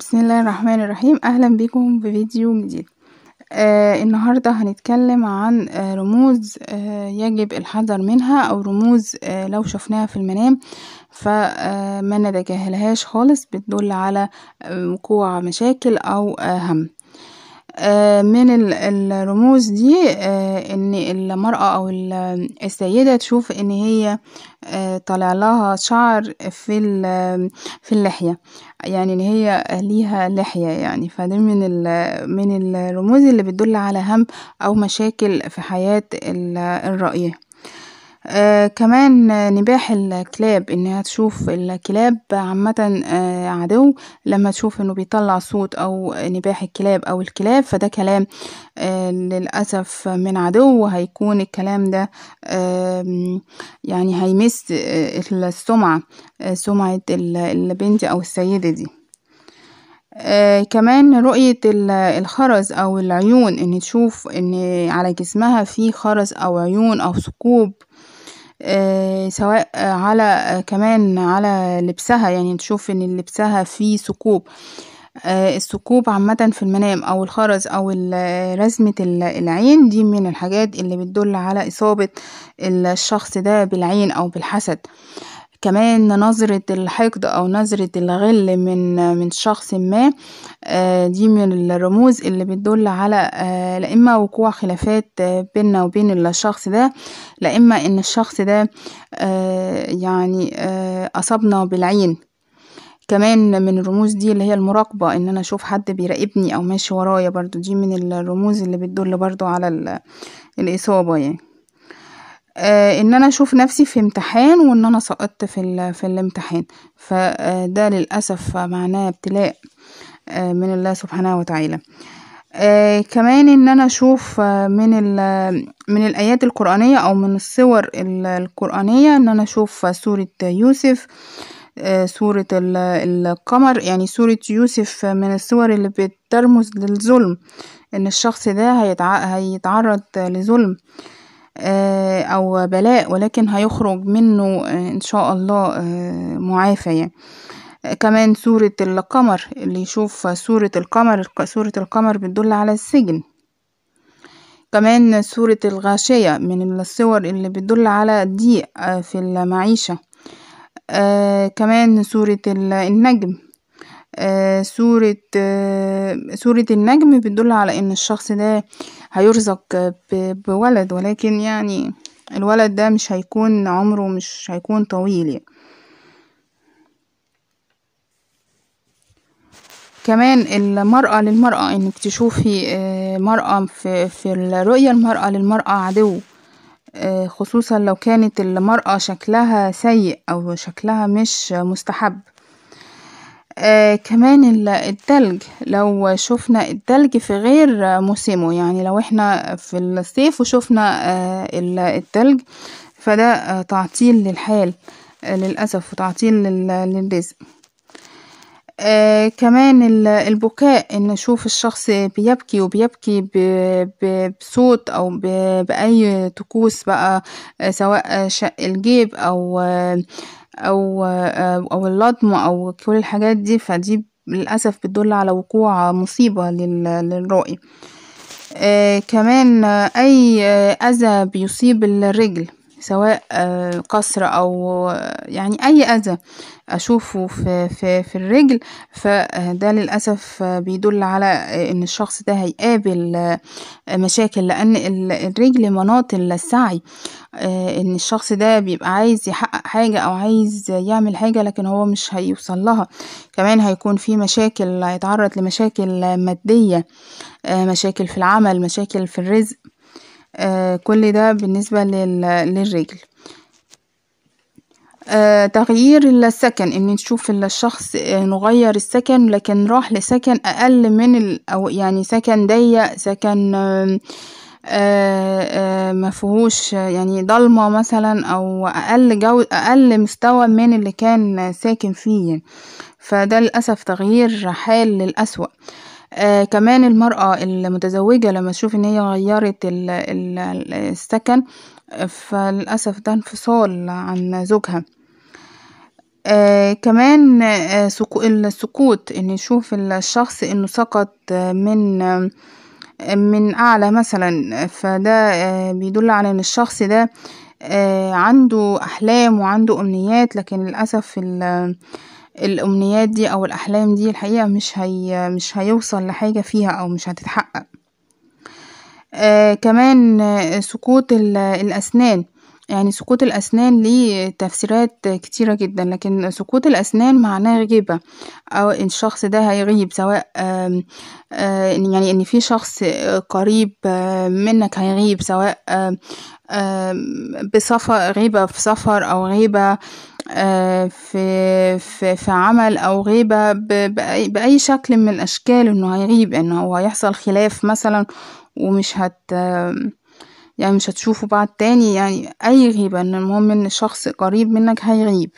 بسم الله الرحمن الرحيم اهلا بيكم في فيديو جديد آه النهاردة هنتكلم عن آه رموز آه يجب الحذر منها او رموز آه لو شفناها في المنام فما آه، نتجاهلهاش خالص بتدل على آه، وقوع مشاكل او آه هم آه، من الرموز دي آه، إن المرأة أو السيدة تشوف إن هي آه، طالع لها شعر في في اللحية يعني إن هي ليها لحية يعني فده من من الرموز اللي بتدل على هم أو مشاكل في حياة الرأية آه كمان نباح الكلاب انها تشوف الكلاب عامة آه، عدو لما تشوف انه بيطلع صوت او نباح الكلاب او الكلاب فده كلام آه، للأسف من عدو هيكون الكلام ده يعني هيمس آه، السمعة سمعة البنت او السيدة دي آه كمان رؤية الخرز أو العيون إن تشوف إن على جسمها في خرز أو عيون أو ثقوب آه سواء على آه، كمان على لبسها يعني تشوف إن لبسها فيه ثقوب آه، الثقوب عامة في المنام أو الخرز أو آه، رزمة العين دي من الحاجات اللي بتدل على إصابة الشخص ده بالعين أو بالحسد كمان نظرة الحقد أو نظرة الغل من من شخص ما آه، دي من الرموز اللي بتدل على آه، لا إما وقوع خلافات آه، بيننا وبين الشخص ده لا إما إن الشخص ده يعني أصابنا بالعين كمان من الرموز دي اللي هي المراقبة ان انا اشوف حد بيراقبني او ماشي ورايا برضو دي من الرموز اللي بتدل برضو على الاصابة يعني آه، إن أنا أشوف نفسي في امتحان وإن أنا سقطت في في الامتحان، فده آه، للأسف معناه ابتلاء آه، من الله سبحانه وتعالى، كمان إن أنا أشوف من من الآيات القرآنية أو من الصور القرآنية إن أنا أشوف سورة يوسف، سورة القمر، يعني سورة يوسف من الصور اللي بترمز للظلم، إن الشخص ده هيتعرض لظلم. آه، أو بلاء ولكن هيخرج منه آه، إن شاء الله آه، معافى يعني كمان سورة القمر اللي يشوف سورة القمر سورة القمر بتدل على السجن كمان سورة الغاشية من الصور اللي بتدل على الضيق في المعيشة كمان سورة النجم سورة سورة النجم بتدل على ان الشخص ده هيرزق بولد ولكن يعني الولد ده مش هيكون عمره مش هيكون طويل يعني. كمان المرأة للمرأة انك تشوفي آه، مرأة في, في الرؤية المرأة للمرأة عدو آه، خصوصا لو كانت المرأة شكلها سيء او شكلها مش مستحب آه كمان التلج لو شفنا التلج في غير موسمه يعني لو احنا في الصيف وشفنا آه التلج فده آه تعطيل للحال آه، للأسف وتعطيل للرزق آه كمان البكاء ان نشوف الشخص بيبكي وبيبكي بصوت او باي طقوس بقى آه، سواء شق الجيب او آه أو أو اللطم أو كل الحاجات دي فدي للأسف بتدل على وقوع مصيبة آه كمان أي آه، أذى بيصيب الرجل سواء آه، قصر او آه، يعني اي اذى اشوفه في, في, في الرجل فده للاسف بيدل على آه، ان الشخص ده هيقابل مشاكل لان الرجل مناط السعي ان الشخص ده بيبقى عايز يحقق حاجة او عايز يعمل حاجة لكن هو مش هيوصل لها كمان هيكون في مشاكل هيتعرض لمشاكل مادية مشاكل في العمل مشاكل في الرزق آه، كل ده بالنسبة للرجل، آه، تغيير السكن إن نشوف الشخص آه، نغير السكن لكن راح لسكن أقل من ال أو يعني سكن ضيق سكن ما مفيهوش يعني ضلمة مثلًا أو أقل جو أقل مستوى من اللي كان ساكن فيه فده للأسف تغيير حال للأسوأ. آه، كمان المرأة المتزوجة لمّا تشوف إن هي غيّرت ال ال السكن فللأسف ده انفصال عن زوجها، آه كمان آه، سق السقوط إن يشوف الشخص إنه سقط آه، من من أعلى مثلًا فده بيدل على إن الشخص ده عنده أحلام وعنده أمنيات لكن للأسف الأمنيات دي أو الأحلام دي الحقيقة مش هي مش هيوصل لحاجة فيها أو مش هتتحقق آه كمان سقوط الأسنان يعني سقوط الأسنان ليه تفسيرات كتيرة جدا لكن سقوط الأسنان معناه غيبة أو إن الشخص ده هيغيب سواء آه يعني إن في شخص قريب منك هيغيب سواء بسفر غيبة في سفر أو غيبة آه، في في في عمل او غيبه بأي, باي شكل من الاشكال انه هيغيب انه هو هيحصل خلاف مثلا ومش هت يعني مش هتشوفه بعد تاني يعني اي غيبه ان المهم ان شخص قريب منك هيغيب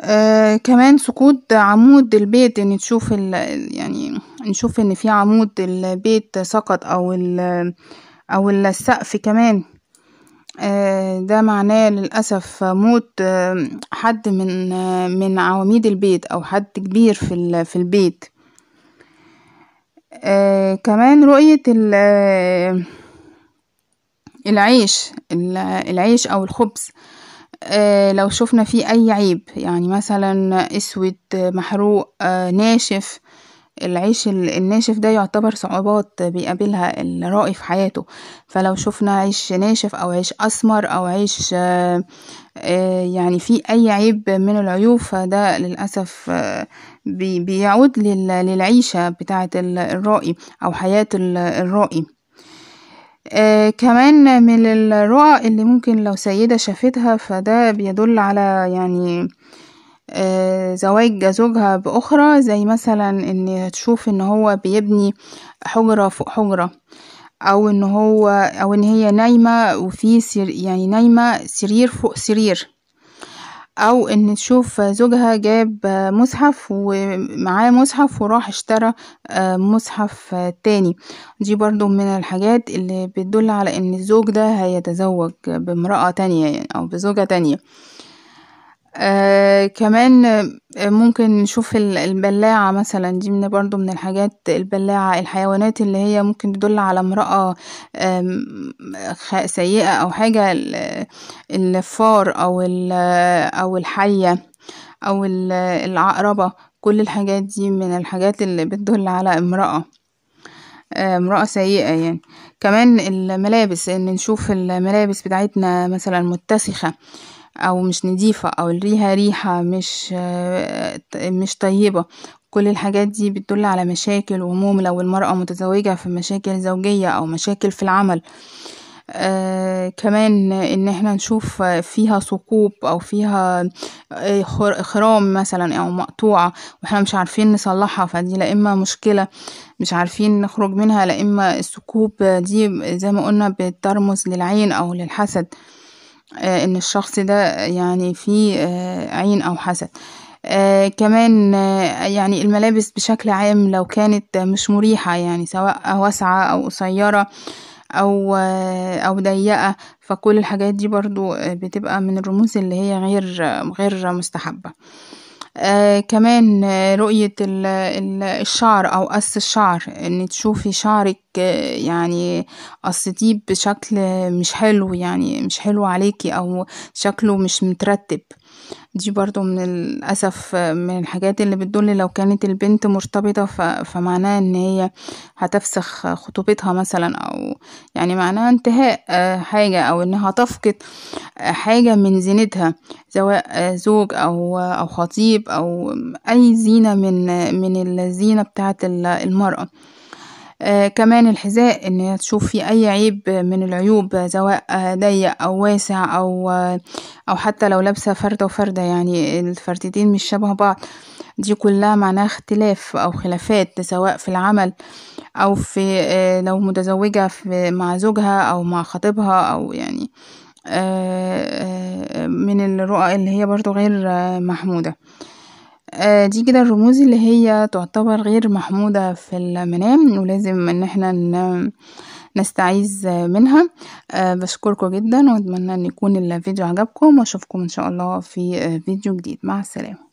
آه كمان سقوط عمود البيت ان تشوف ال يعني نشوف ان في عمود البيت سقط او ال او السقف كمان آه، ده معناه للأسف موت آه، حد من آه، من عواميد البيت أو حد كبير في في البيت كمان رؤية العيش العيش أو الخبز لو شفنا فيه أي عيب يعني مثلا أسود محروق ناشف العيش الناشف ده يعتبر صعوبات بيقابلها الرائي في حياته فلو شفنا عيش ناشف او عيش اسمر او عيش آه، آه، يعني في اي عيب من العيوب فده للأسف آه، بيعود للعيشة بتاعة الرائي او حياة الرائي آه كمان من الرؤى اللي ممكن لو سيدة شافتها فده بيدل على يعني آه آه، زواج زوجها بأخرى زي مثلا إن تشوف إن هو بيبني حجرة فوق حجرة أو إن هو أو إن هي نايمة وفي سر يعني نايمة سرير فوق سرير أو إن تشوف زوجها جاب مصحف ومعاه مصحف وراح اشترى آه، مصحف تاني دي برضو من الحاجات اللي بتدل على إن الزوج ده هيتزوج بامرأة تانية يعني أو بزوجة تانية آآ آه، كمان آه، ممكن نشوف البلاعة مثلًا دي من برضو من الحاجات البلاعة، الحيوانات اللي هي ممكن تدل على امرأة آمم سيئة أو حاجة الفار أو أو الحية أو العقربة، كل الحاجات دي من الحاجات اللي بتدل على امرأة آه، امرأة سيئة يعني. كمان الملابس إن نشوف الملابس بتاعتنا مثلًا متسخة آه او مش نضيفة او ليها ريحة مش آه، مش طيبة كل الحاجات دي بتدل على مشاكل وهموم لو المرأة متزوجة في مشاكل زوجية او مشاكل في العمل آه، كمان ان احنا نشوف فيها ثقوب او فيها آه، خرام مثلا او مقطوعة واحنا مش عارفين نصلحها فدي لا اما مشكلة مش عارفين نخرج منها لا اما الثقوب دي زي ما قلنا بترمز للعين او للحسد آه، إن الشخص ده يعني فيه آه، عين أو حسد آه، كمان يعني الملابس بشكل عام لو كانت مش مريحة يعني سواء واسعة أو قصيرة أو أو ضيقة فكل الحاجات دي برضو بتبقى من الرموز اللي هي غير غير مستحبة آه كمان رؤية الشعر أو قص الشعر إن تشوفي شعرك آه، يعني قصتيه بشكل مش حلو يعني مش حلو عليكي أو شكله مش مترتب دي برضو من الأسف من الحاجات اللي بتدل لو كانت البنت مرتبطة ف... إن هي هتفسخ خطوبتها مثلا أو يعني معناها انتهاء آه، حاجة أو إنها تفقد آه، حاجة من زينتها سواء آه، زوج أو أو خطيب أو أي زينة من من الزينة بتاعت المرأة آه كمان الحذاء ان هي تشوف في اي عيب من العيوب سواء ضيق او واسع او آه، او حتى لو لابسه فردة وفردة يعني الفردتين مش شبه بعض دي كلها معناها اختلاف او خلافات سواء في العمل او في آه، لو متزوجة في مع زوجها او مع خطيبها او يعني آه، من الرؤى اللي هي برضو غير محمودة آه، دي كده الرموز اللي هي تعتبر غير محمودة في المنام، ولازم إن إحنا نستعيذ منها، آه، بشكركم جدًا وأتمنى إن يكون الفيديو عجبكم وأشوفكم إن شاء الله في آه، فيديو جديد، مع السلامة.